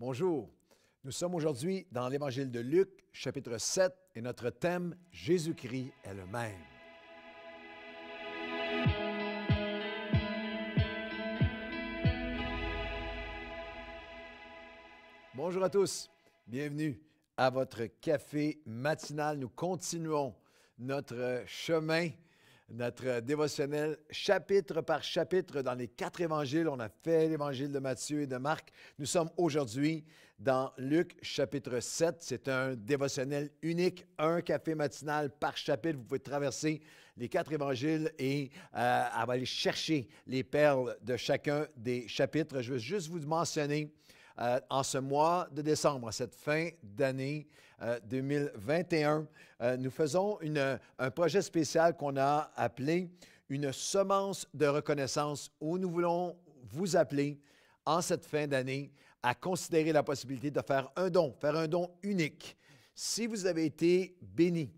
Bonjour. Nous sommes aujourd'hui dans l'Évangile de Luc, chapitre 7, et notre thème, Jésus-Christ est le même. Bonjour à tous. Bienvenue à votre café matinal. Nous continuons notre chemin notre euh, dévotionnel chapitre par chapitre dans les quatre évangiles. On a fait l'évangile de Matthieu et de Marc. Nous sommes aujourd'hui dans Luc chapitre 7. C'est un dévotionnel unique, un café matinal par chapitre. Vous pouvez traverser les quatre évangiles et euh, aller chercher les perles de chacun des chapitres. Je veux juste vous mentionner euh, en ce mois de décembre, cette fin d'année 2021. Euh, euh, nous faisons un projet spécial qu'on a appelé une semence de reconnaissance où nous voulons vous appeler en cette fin d'année à considérer la possibilité de faire un don, faire un don unique. Si vous avez été béni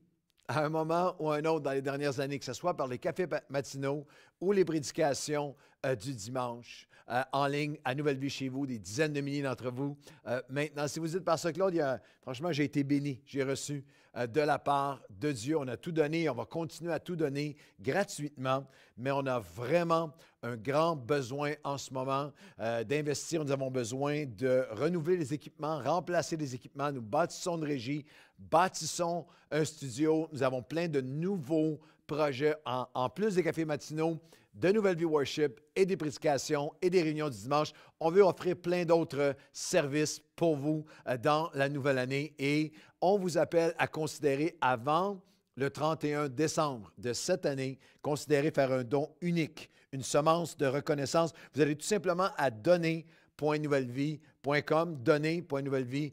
à un moment ou à un autre dans les dernières années, que ce soit par les cafés matinaux ou les prédications euh, du dimanche euh, en ligne à Nouvelle Vie chez vous, des dizaines de milliers d'entre vous. Euh, maintenant, si vous êtes par ce Claude, franchement, j'ai été béni, j'ai reçu de la part de Dieu. On a tout donné, on va continuer à tout donner gratuitement, mais on a vraiment un grand besoin en ce moment d'investir. Nous avons besoin de renouveler les équipements, remplacer les équipements. Nous bâtissons de régie bâtissons un studio. Nous avons plein de nouveaux projets en, plus des cafés matinaux, de nouvelles vie worship et des prédications et des réunions du dimanche. On veut offrir plein d'autres services pour vous euh, dans la nouvelle année et on vous appelle à considérer avant le 31 décembre de cette année, considérer faire un don unique, une semence de reconnaissance. Vous allez tout simplement à donner.nouvellevie.com, donner.nouvellevie.com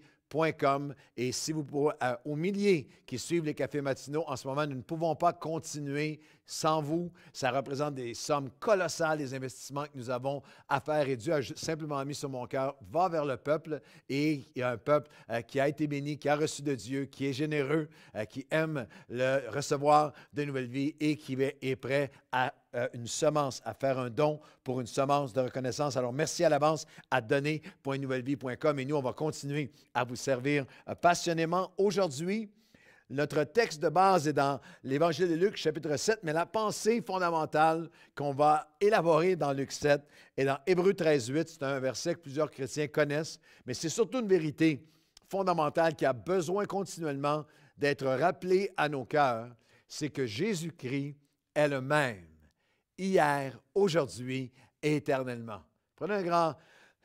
Com. Et si vous pouvez, euh, aux milliers qui suivent les cafés matinaux, en ce moment, nous ne pouvons pas continuer sans vous. Ça représente des sommes colossales, des investissements que nous avons à faire. Et Dieu a simplement mis sur mon cœur, va vers le peuple. Et il y a un peuple euh, qui a été béni, qui a reçu de Dieu, qui est généreux, euh, qui aime le recevoir de nouvelles vies et qui est prêt à euh, une semence, à faire un don pour une semence de reconnaissance. Alors, merci à l'avance à donner.nouvellevie.com et nous, on va continuer à vous servir euh, passionnément aujourd'hui. Notre texte de base est dans l'Évangile de Luc, chapitre 7, mais la pensée fondamentale qu'on va élaborer dans Luc 7 et dans Hébreu 13, 8. C'est un verset que plusieurs chrétiens connaissent, mais c'est surtout une vérité fondamentale qui a besoin continuellement d'être rappelée à nos cœurs, c'est que Jésus-Christ est le même hier, aujourd'hui et éternellement. Prenez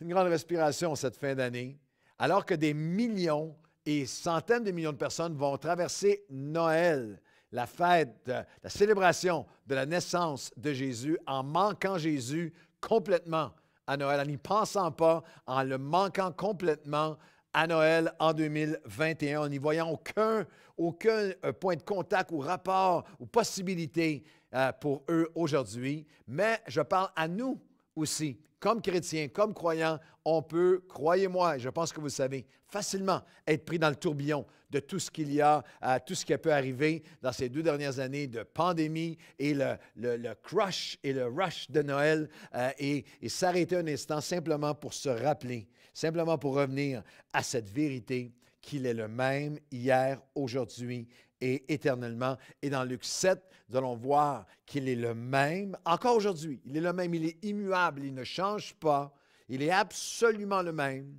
une grande respiration cette fin d'année, alors que des millions et centaines de millions de personnes vont traverser Noël, la fête, euh, la célébration de la naissance de Jésus en manquant Jésus complètement à Noël, en n'y pensant pas, en le manquant complètement à Noël en 2021 en n'y voyant aucun, aucun euh, point de contact ou rapport ou possibilité euh, pour eux aujourd'hui. Mais je parle à nous aussi. Comme chrétiens, comme croyants, on peut, croyez-moi, je pense que vous le savez, facilement être pris dans le tourbillon de tout ce qu'il y a, euh, tout ce qui peut arriver dans ces deux dernières années de pandémie et le, le, crush et le rush de Noël et s'arrêter un instant simplement pour se rappeler simplement pour revenir à cette vérité qu'il est le même hier, aujourd'hui et éternellement. Et dans Luc 7, nous allons voir qu'il est le même, encore aujourd'hui, il est le même, il est immuable, il ne change pas, il est absolument le même.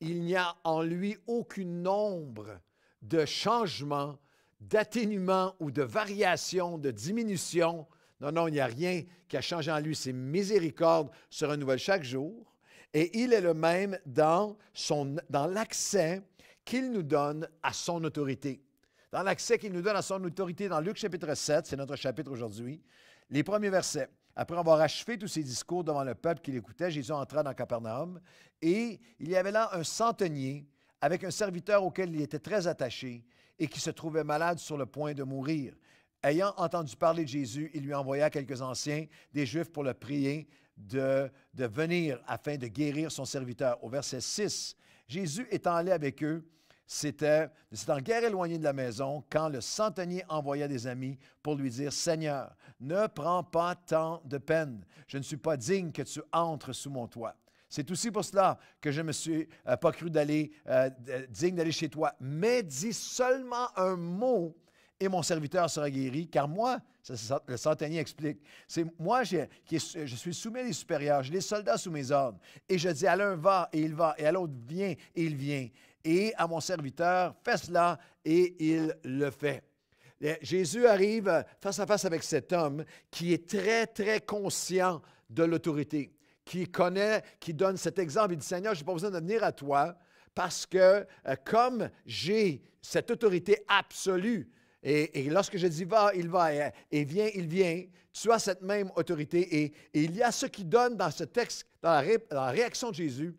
Il n'y a en lui aucune ombre de changement, d'atténuement ou de variation, de diminution. Non, non, il n'y a rien qui a changé en lui. Ses miséricordes se renouvellent chaque jour. Et il est le même dans, son, dans l'accès qu'il nous donne à son autorité. Dans l'accès qu'il nous donne à son autorité, dans Luc chapitre 7, c'est notre chapitre aujourd'hui, les premiers versets. Après avoir achevé tous ses discours devant le peuple qui l'écoutait, Jésus entra dans Capernaum et il y avait là un centenier avec un serviteur auquel il était très attaché et qui se trouvait malade sur le point de mourir. Ayant entendu parler de Jésus, il lui envoya quelques anciens des Juifs pour le prier de, de venir afin de guérir son serviteur. Au verset 6, Jésus étant allé avec eux, c'était, en guerre éloigné de la maison quand le centenier envoya des amis pour lui dire Seigneur, ne prends pas tant de peine. Je ne suis pas digne que tu entres sous mon toit. C'est aussi pour cela que je ne me suis euh, pas cru d'aller, euh, digne d'aller chez toi. Mais dis seulement un mot et mon serviteur sera guéri, car moi, le centenier explique. C'est moi je, qui, je suis soumis à des supérieurs, j'ai les soldats sous mes ordres. Et je dis à l'un va et il va, et à l'autre vient et il vient. Et à mon serviteur, fais cela et il le fait. Jésus arrive face à face avec cet homme qui est très, très conscient de l'autorité, qui connaît, qui donne cet exemple. Il dit Seigneur, je n'ai pas besoin de venir à toi parce que euh, comme j'ai cette autorité absolue, et, lorsque je dis va, il va, et, vient, il vient, tu as cette même autorité. Et, il y a ce qui donne dans ce texte, dans la, réaction de Jésus,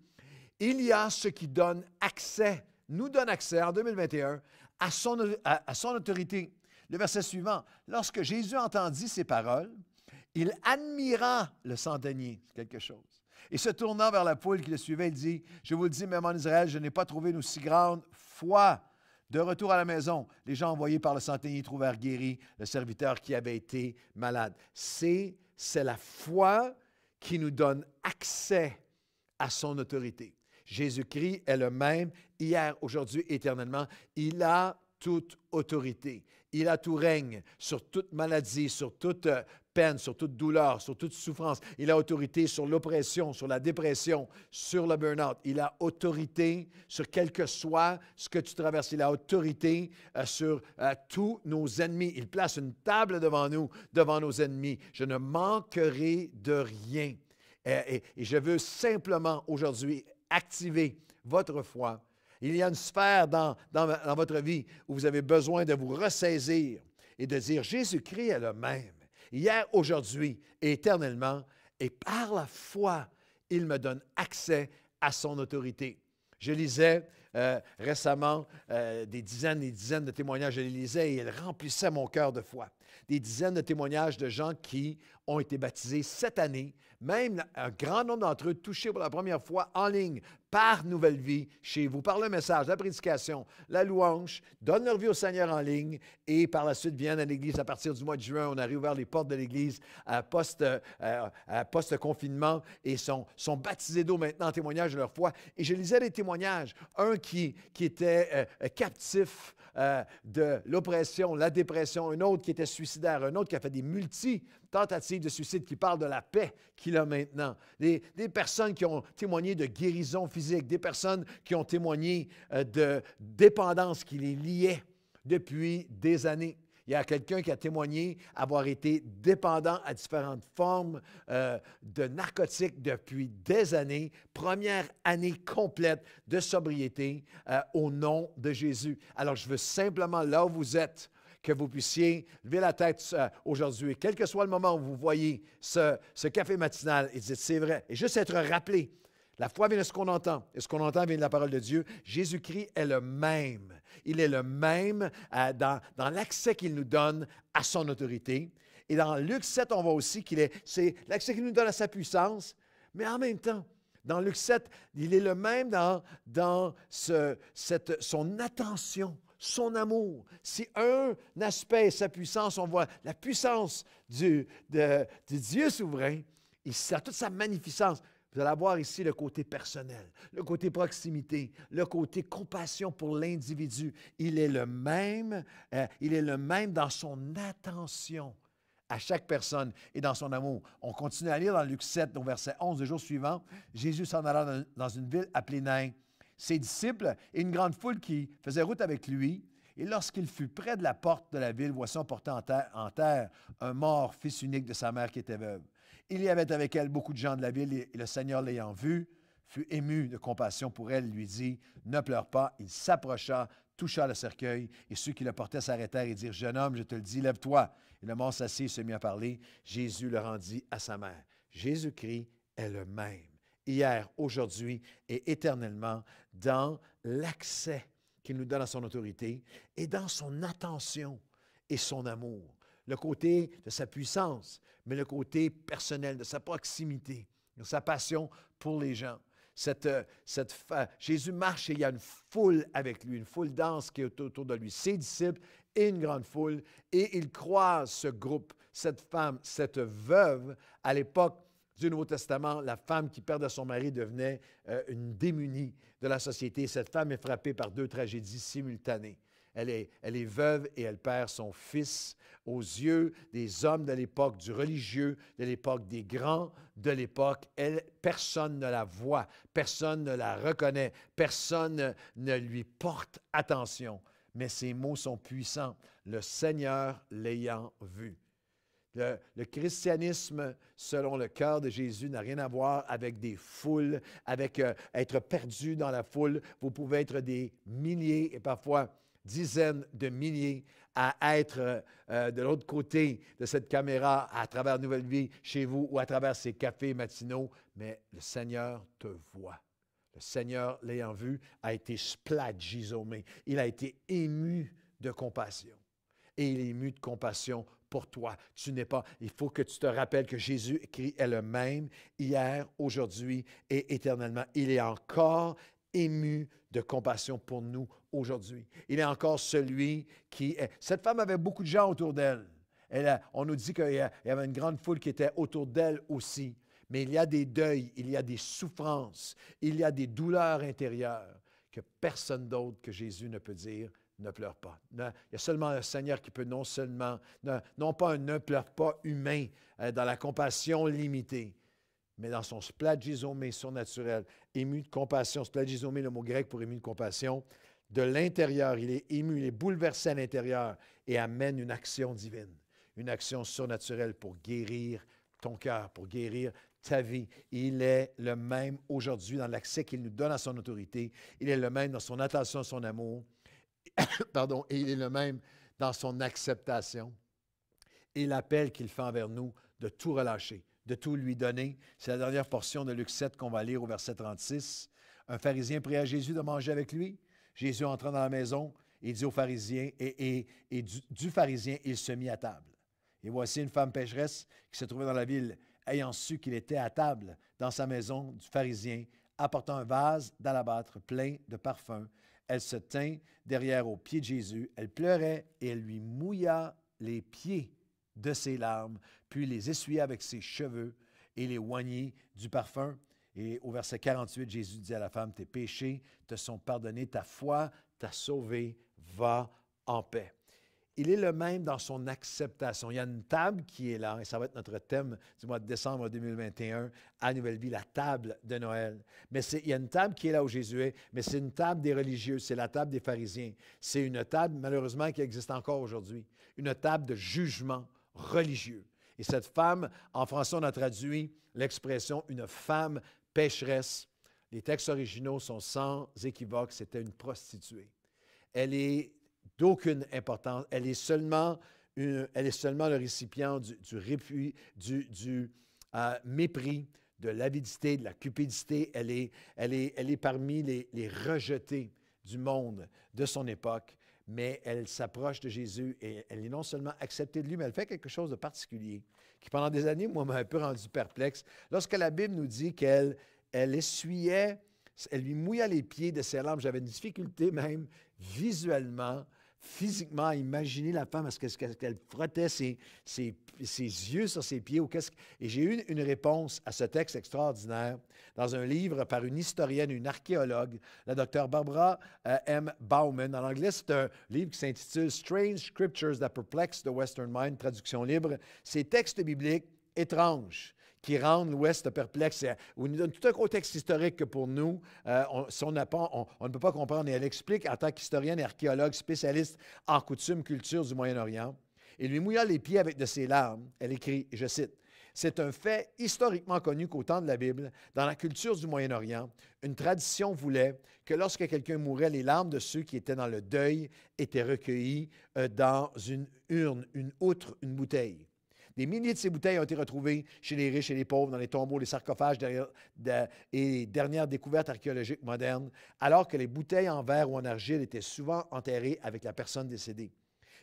il y a ce qui donne accès, nous donne accès en 2021 à son, à, son autorité. Le verset suivant, lorsque Jésus entendit ces paroles, il admira le centenier, quelque chose. Et se tournant vers la poule qui le suivait, il dit, je vous dis, même en Israël, je n'ai pas trouvé une aussi grande foi. De retour à la maison, les gens envoyés par le y trouvèrent guéri le serviteur qui avait été malade. C'est, c'est la foi qui nous donne accès à son autorité. Jésus-Christ est le même hier, aujourd'hui, éternellement. Il a toute autorité. Il a tout règne sur toute maladie, sur toute euh, sur toute douleur, sur toute souffrance. Il a autorité sur l'oppression, sur la dépression, sur le burn-out. Il a autorité sur quel que soit ce que tu traverses. Il a autorité euh, sur euh, tous nos ennemis. Il place une table devant nous, devant nos ennemis. Je ne manquerai de rien. et, je veux simplement aujourd'hui activer votre foi. Il y a une sphère dans, dans, dans votre vie où vous avez besoin de vous ressaisir et de dire Jésus-Christ est le même hier, aujourd'hui éternellement, et par la foi, il me donne accès à son autorité. Je lisais euh, récemment euh, des dizaines et dizaines de témoignages, je les lisais et ils remplissaient mon cœur de foi. Des dizaines de témoignages de gens qui ont été baptisés cette année, même un grand nombre d'entre eux touchés pour la première fois en ligne par Nouvelle Vie chez vous, par le message, la prédication, la louange, donnent leur vie au Seigneur en ligne et par la suite viennent à l'Église. À partir du mois de juin, on a réouvert les portes de l'Église à euh, post-confinement et sont, sont baptisés d'eau maintenant en témoignage de leur foi. Et je lisais des témoignages, un qui, qui était euh, captif euh, de l'oppression, la dépression, un autre qui était suicidaire, un autre qui a fait des multi tentatives de suicide, qui parle de la paix qu'il a maintenant, des, des personnes qui ont témoigné de guérison physique des personnes qui ont témoigné euh, de dépendance qui les liait depuis des années. Il y a quelqu'un qui a témoigné avoir été dépendant à différentes formes euh, de narcotiques depuis des années, première année complète de sobriété euh, au nom de Jésus. Alors je veux simplement, là où vous êtes, que vous puissiez lever la tête aujourd'hui, quel que soit le moment où vous voyez ce, café matinal, et dites, c'est vrai, et juste être rappelé la foi vient de ce qu'on entend, et ce qu'on entend vient de la parole de Dieu. Jésus-Christ est le même. Il est le même euh, dans, l'accès qu'il nous donne à son autorité. Et dans Luc 7, on voit aussi qu'il est, c'est l'accès qu'il nous donne à sa puissance, mais en même temps, dans Luc 7, il est le même dans, dans ce, cette, son attention, son amour. Si un aspect sa puissance, on voit la puissance du, de, Dieu souverain, il a toute sa magnificence. Vous allez avoir ici le côté personnel, le côté proximité, le côté compassion pour l'individu. Il est le même, euh, il est le même dans son attention à chaque personne et dans son amour. On continue à lire dans Luc 7, au verset 11, le jour suivant, Jésus s'en alla dans une ville appelée Nain. Ses disciples et une grande foule qui faisait route avec lui, et lorsqu'il fut près de la porte de la ville, voici on portait en en terre un mort, fils unique de sa mère qui était veuve. Il y avait avec elle beaucoup de gens de la ville, et le Seigneur l'ayant vu, fut ému de compassion pour elle, lui dit, Ne pleure pas. Il s'approcha, toucha le cercueil, et ceux qui le portaient s'arrêtèrent et dirent, Jeune homme, je te le dis, lève-toi. Et le mort s'assit et se mit à parler. Jésus le rendit à sa mère. Jésus-Christ est le même, hier, aujourd'hui et éternellement, dans l'accès qu'il nous donne à son autorité et dans son attention et son amour le côté de sa puissance, mais le côté personnel, de sa proximité, de sa passion pour les gens. Cette, euh, cette, Jésus marche et il y a une foule avec lui, une foule dense qui est autour de lui, ses disciples et une grande foule, et il croise ce groupe, cette femme, cette veuve. À l'époque du Nouveau Testament, la femme qui perdait son mari devenait euh, une démunie de la société. Cette femme est frappée par deux tragédies simultanées. Elle est, veuve et elle perd son fils aux yeux des hommes de l'époque, du religieux, de l'époque des grands, de l'époque. Elle, personne ne la voit, personne ne la reconnaît, personne ne lui porte attention. Mais ces mots sont puissants, le Seigneur l'ayant vu. Le, christianisme, selon le cœur de Jésus, n'a rien à voir avec des foules, avec euh, être perdu dans la foule. Vous pouvez être des milliers et parfois dizaines de milliers à être euh, euh, de l'autre côté de cette caméra à travers Nouvelle Vie chez vous ou à travers ces cafés matinaux, mais le Seigneur te voit. Le Seigneur, l'ayant vu, a été gisomé Il a été ému de compassion. Et il est ému de compassion pour toi. Tu n'es pas. Il faut que tu te rappelles que Jésus-Christ est le même hier, aujourd'hui et éternellement. Il est encore ému de compassion pour nous aujourd'hui. Il est encore celui qui est. Cette femme avait beaucoup de gens autour d'elle. Elle, on nous dit qu'il y avait une grande foule qui était autour d'elle aussi. Mais il y a des deuils, il y a des souffrances, il y a des douleurs intérieures que personne d'autre que Jésus ne peut dire ne pleure pas. il y a seulement un Seigneur qui peut non seulement, non pas un ne pleure pas humain euh, dans la compassion limitée, mais dans son splagisomé surnaturel, ému de compassion. Splagisomé, le mot grec pour ému de compassion, de l'intérieur, il est ému, il est bouleversé à l'intérieur et amène une action divine, une action surnaturelle pour guérir ton cœur, pour guérir ta vie. Il est le même aujourd'hui dans l'accès qu'il nous donne à son autorité. Il est le même dans son attention, son amour. Pardon, il est le même dans son acceptation. Et l'appel qu'il fait envers nous de tout relâcher, de tout lui donner. C'est la dernière portion de Luc 7 qu'on va lire au verset 36. Un pharisien prie à Jésus de manger avec lui. Jésus entra dans la maison, et dit aux pharisiens, et, du, pharisien, il se mit à table. Et voici une femme pécheresse qui se trouvait dans la ville, ayant su qu'il était à table dans sa maison du pharisien, apportant un vase d'alabâtre plein de parfum. Elle se tint derrière aux pieds de Jésus, elle pleurait et elle lui mouilla les pieds de ses larmes, puis les essuya avec ses cheveux et les oignit du parfum. Et au verset 48, Jésus dit à la femme, tes péchés te sont pardonnés, ta foi t'a sauvée, va en paix. Il est le même dans son acceptation. Il y a une table qui est là, et ça va être notre thème du mois de décembre 2021 à Nouvelle Vie, la table de Noël. Mais il y a une table qui est là où Jésus est, mais c'est une table des religieux, c'est la table des pharisiens. C'est une table, malheureusement, qui existe encore aujourd'hui, une table de jugement religieux. Et cette femme, en français, on a traduit l'expression une femme pécheresse. Les textes originaux sont sans équivoque, c'était une prostituée. Elle est d'aucune importance, elle est seulement, elle est seulement le récipient du, du, euh, mépris, de l'avidité, de la cupidité. Elle est, elle est, elle est parmi les, les rejetés du monde de son époque mais elle s'approche de Jésus et elle est non seulement acceptée de lui, mais elle fait quelque chose de particulier qui, pendant des années, moi, m'a un peu rendu perplexe. Lorsque la Bible nous dit qu'elle elle essuyait, elle lui mouilla les pieds de ses larmes, j'avais une difficulté même visuellement physiquement imaginer la femme, est-ce qu'elle frottait ses, yeux sur ses pieds ou qu'est-ce que... Et j'ai eu une réponse à ce texte extraordinaire dans un livre par une historienne, une archéologue, la docteur Barbara euh, M. Bauman. En anglais, c'est un livre qui s'intitule Strange Scriptures that Perplex the Western Mind, traduction libre. Ces textes bibliques étranges qui rend l'Ouest perplexe. ou nous donne tout un contexte historique que pour nous, euh, on, ne peut pas comprendre. Et elle explique, en tant qu'historienne, et archéologue, spécialiste en coutumes, culture du Moyen-Orient, et lui mouilla les pieds avec de ses larmes. Elle écrit, je cite, c'est un fait historiquement connu qu'au temps de la Bible, dans la culture du Moyen-Orient, une tradition voulait que lorsque quelqu'un mourait, les larmes de ceux qui étaient dans le deuil étaient recueillies euh, dans une urne, une outre, une bouteille. Des milliers de ces bouteilles ont été retrouvées chez les riches et les pauvres, dans les tombeaux, les sarcophages et les dernières découvertes archéologiques modernes, alors que les bouteilles en verre ou en argile étaient souvent enterrées avec la personne décédée.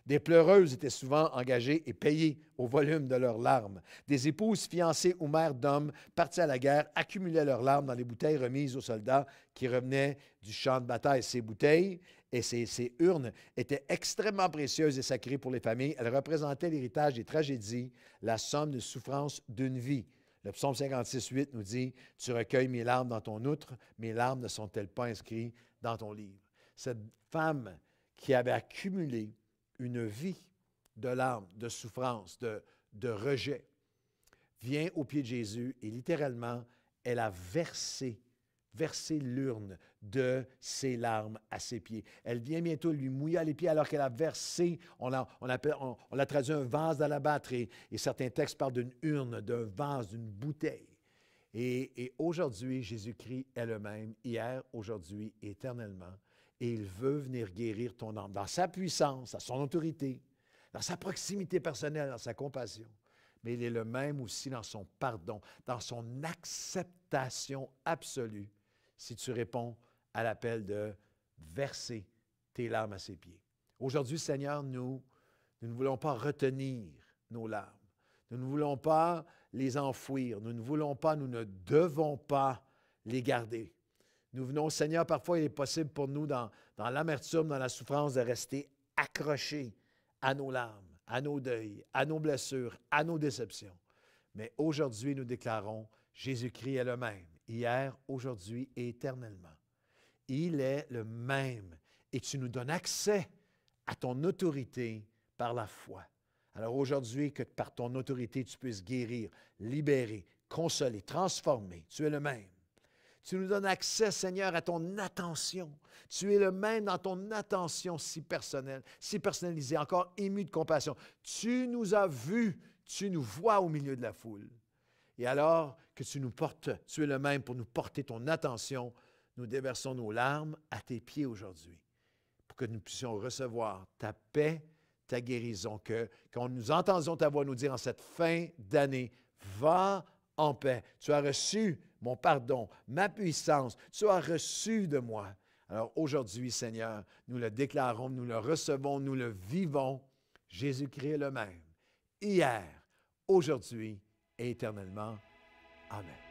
Des pleureuses étaient souvent engagées et payées au volume de leurs larmes. Des épouses, fiancées ou mères d'hommes partis à la guerre accumulaient leurs larmes dans les bouteilles remises aux soldats qui revenaient du champ de bataille. Ces bouteilles et ces, urnes étaient extrêmement précieuses et sacrées pour les familles. Elles représentaient l'héritage des tragédies, la somme de souffrances d'une vie. Le psaume 56, nous dit Tu recueilles mes larmes dans ton outre, mes larmes ne sont-elles pas inscrites dans ton livre Cette femme qui avait accumulé une vie de larmes, de souffrance, de, de rejet, vient au pied de Jésus et littéralement, elle a versé, versé l'urne de ses larmes à ses pieds. Elle vient bientôt lui mouiller les pieds alors qu'elle a versé, on l'a, traduit un vase la et, et certains textes parlent d'une urne, d'un vase, d'une bouteille. Et, et aujourd'hui, Jésus-Christ est le même, hier, aujourd'hui, éternellement et il veut venir guérir ton âme dans sa puissance, à son autorité, dans sa proximité personnelle, dans sa compassion. Mais il est le même aussi dans son pardon, dans son acceptation absolue, si tu réponds à l'appel de verser tes larmes à ses pieds. Aujourd'hui, Seigneur, nous, nous ne voulons pas retenir nos larmes. Nous ne voulons pas les enfouir. Nous ne voulons pas, nous ne devons pas les garder. Nous venons, Seigneur, parfois il est possible pour nous, dans, l'amertume, dans la souffrance, de rester accrochés à nos larmes, à nos deuils, à nos blessures, à nos déceptions. Mais aujourd'hui, nous déclarons, Jésus-Christ est le même, hier, aujourd'hui et éternellement. Il est le même et tu nous donnes accès à ton autorité par la foi. Alors aujourd'hui, que par ton autorité, tu puisses guérir, libérer, consoler, transformer. Tu es le même. Tu nous donnes accès, Seigneur, à ton attention. Tu es le même dans ton attention si personnelle, si personnalisée, encore émue de compassion. Tu nous as vus, tu nous vois au milieu de la foule. Et alors que tu nous portes, tu es le même pour nous porter ton attention, nous déversons nos larmes à tes pieds aujourd'hui pour que nous puissions recevoir ta paix, ta guérison, que quand nous entendions ta voix nous dire en cette fin d'année, va en paix. Tu as reçu mon pardon, ma puissance. Tu as reçu de moi. Alors aujourd'hui, Seigneur, nous le déclarons, nous le recevons, nous le vivons. Jésus-Christ le même, hier, aujourd'hui et éternellement. Amen.